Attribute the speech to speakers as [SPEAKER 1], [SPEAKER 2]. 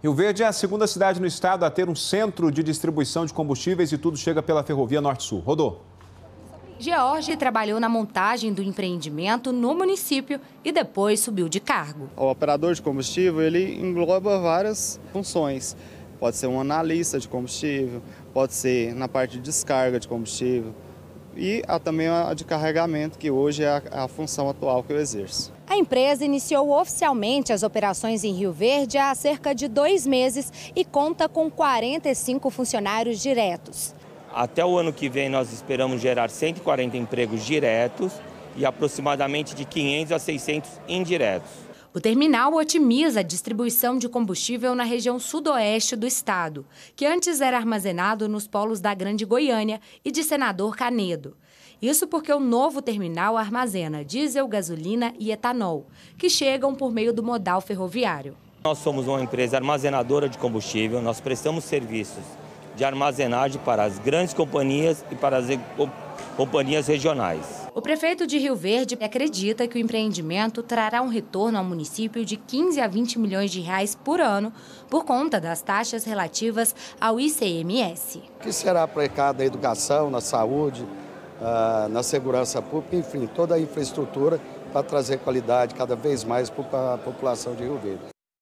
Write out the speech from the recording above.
[SPEAKER 1] Rio Verde é a segunda cidade no estado a ter um centro de distribuição de combustíveis e tudo chega pela Ferrovia Norte-Sul. Rodou?
[SPEAKER 2] George trabalhou na montagem do empreendimento no município e depois subiu de cargo.
[SPEAKER 3] O operador de combustível ele engloba várias funções. Pode ser um analista de combustível, pode ser na parte de descarga de combustível e há também a de carregamento, que hoje é a função atual que eu exerço.
[SPEAKER 2] A empresa iniciou oficialmente as operações em Rio Verde há cerca de dois meses e conta com 45 funcionários diretos.
[SPEAKER 1] Até o ano que vem, nós esperamos gerar 140 empregos diretos e aproximadamente de 500 a 600 indiretos.
[SPEAKER 2] O terminal otimiza a distribuição de combustível na região sudoeste do estado, que antes era armazenado nos polos da Grande Goiânia e de Senador Canedo. Isso porque o novo terminal armazena diesel, gasolina e etanol, que chegam por meio do modal ferroviário.
[SPEAKER 1] Nós somos uma empresa armazenadora de combustível, nós prestamos serviços de armazenagem para as grandes companhias e para as companhias regionais.
[SPEAKER 2] O prefeito de Rio Verde acredita que o empreendimento trará um retorno ao município de 15 a 20 milhões de reais por ano por conta das taxas relativas ao ICMS.
[SPEAKER 3] O que será aplicado na educação, na saúde, ah, na segurança pública, enfim, toda a infraestrutura para trazer qualidade cada vez mais para a população de Rio Verde.